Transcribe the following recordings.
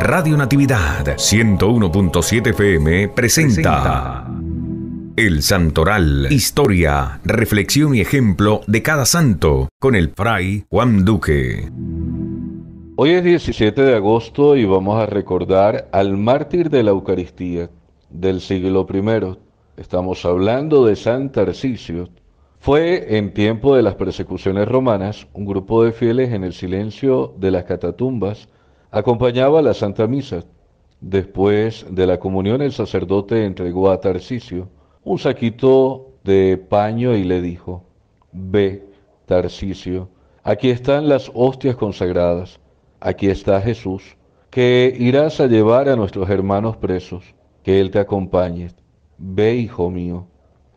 Radio Natividad 101.7 FM presenta, El Santoral, historia, reflexión y ejemplo de cada santo con el fray Juan Duque. Hoy es 17 de agosto y vamos a recordar al mártir de la Eucaristía del siglo I. Estamos hablando de San Tarcisio, fue en tiempo de las persecuciones romanas, un grupo de fieles en el silencio de las catatumbas acompañaba la Santa Misa. Después de la comunión el sacerdote entregó a Tarcisio un saquito de paño y le dijo, Ve, Tarcisio, aquí están las hostias consagradas, aquí está Jesús, que irás a llevar a nuestros hermanos presos, que Él te acompañe. Ve, hijo mío.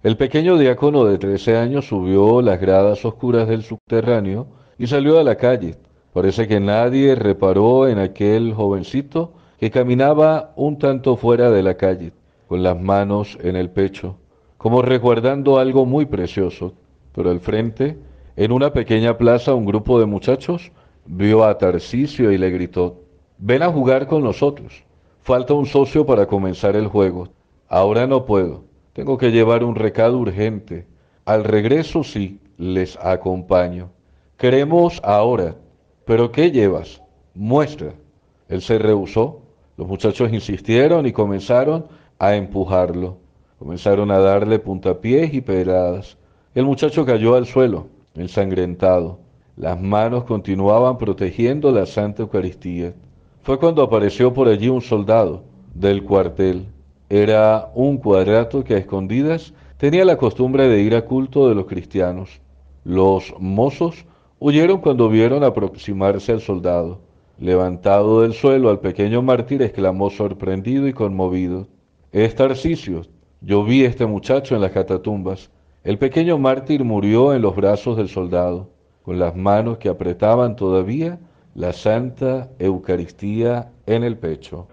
El pequeño diácono de 13 años subió las gradas oscuras del subterráneo y salió a la calle. Parece que nadie reparó en aquel jovencito que caminaba un tanto fuera de la calle, con las manos en el pecho, como resguardando algo muy precioso. Pero al frente, en una pequeña plaza, un grupo de muchachos vio a Tarcisio y le gritó, ven a jugar con nosotros. Falta un socio para comenzar el juego. Ahora no puedo. Tengo que llevar un recado urgente. Al regreso sí, les acompaño. Queremos ahora. ¿Pero qué llevas? Muestra. Él se rehusó. Los muchachos insistieron y comenzaron a empujarlo. Comenzaron a darle puntapiés y pedradas. El muchacho cayó al suelo, ensangrentado. Las manos continuaban protegiendo la Santa Eucaristía. Fue cuando apareció por allí un soldado del cuartel. Era un cuadrato que a escondidas tenía la costumbre de ir a culto de los cristianos. Los mozos huyeron cuando vieron aproximarse al soldado. Levantado del suelo, al pequeño mártir exclamó sorprendido y conmovido. Es Yo vi a este muchacho en las catatumbas. El pequeño mártir murió en los brazos del soldado, con las manos que apretaban todavía la Santa Eucaristía en el pecho.